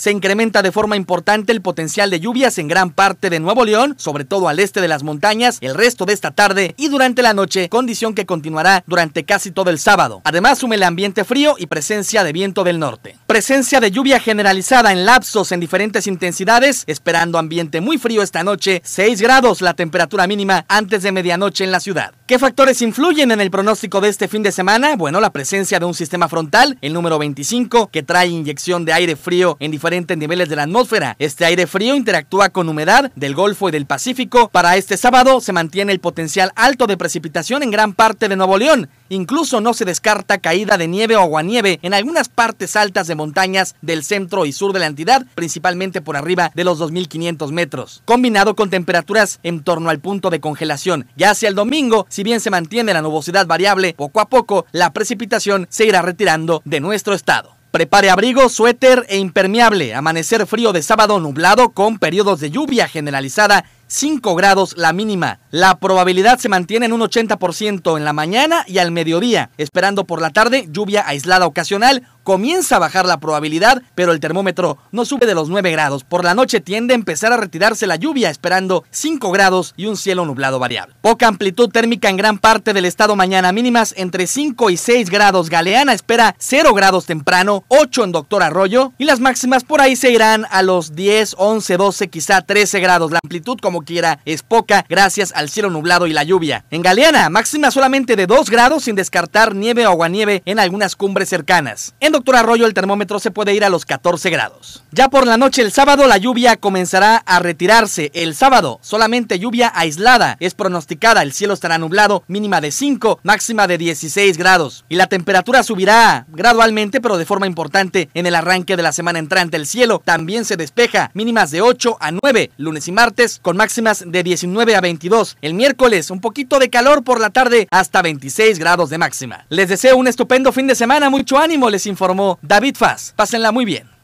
Se incrementa de forma importante el potencial de lluvias en gran parte de Nuevo León, sobre todo al este de las montañas, el resto de esta tarde y durante la noche, condición que continuará durante casi todo el sábado. Además, sume el ambiente frío y presencia de viento del norte. Presencia de lluvia generalizada en lapsos en diferentes intensidades, esperando ambiente muy frío esta noche, 6 grados la temperatura mínima antes de medianoche en la ciudad. ¿Qué factores influyen en el pronóstico de este fin de semana? Bueno, la presencia de un sistema frontal, el número 25, que trae inyección de aire frío en diferentes niveles de la atmósfera. Este aire frío interactúa con humedad del Golfo y del Pacífico. Para este sábado se mantiene el potencial alto de precipitación en gran parte de Nuevo León. Incluso no se descarta caída de nieve o aguanieve en algunas partes altas de montañas del centro y sur de la entidad, principalmente por arriba de los 2.500 metros, combinado con temperaturas en torno al punto de congelación. Ya hacia el domingo, si bien se mantiene la nubosidad variable, poco a poco la precipitación se irá retirando de nuestro estado. Prepare abrigo, suéter e impermeable. Amanecer frío de sábado nublado con periodos de lluvia generalizada 5 grados la mínima. La probabilidad se mantiene en un 80% en la mañana y al mediodía, esperando por la tarde lluvia aislada ocasional. Comienza a bajar la probabilidad, pero el termómetro no sube de los 9 grados. Por la noche tiende a empezar a retirarse la lluvia, esperando 5 grados y un cielo nublado variable. Poca amplitud térmica en gran parte del estado mañana, mínimas entre 5 y 6 grados. Galeana espera 0 grados temprano, 8 en Doctor Arroyo y las máximas por ahí se irán a los 10, 11, 12, quizá 13 grados. La amplitud como quiera es poca gracias al cielo nublado y la lluvia. En Galeana, máxima solamente de 2 grados sin descartar nieve o aguanieve en algunas cumbres cercanas. En Doctor Arroyo el termómetro se puede ir a los 14 grados. Ya por la noche el sábado la lluvia comenzará a retirarse. El sábado solamente lluvia aislada es pronosticada, el cielo estará nublado, mínima de 5, máxima de 16 grados. Y la temperatura subirá gradualmente pero de forma importante en el arranque de la semana entrante. El cielo también se despeja, mínimas de 8 a 9, lunes y martes con máxima máximas de 19 a 22. El miércoles, un poquito de calor por la tarde hasta 26 grados de máxima. Les deseo un estupendo fin de semana, mucho ánimo, les informó David Faz. Pásenla muy bien.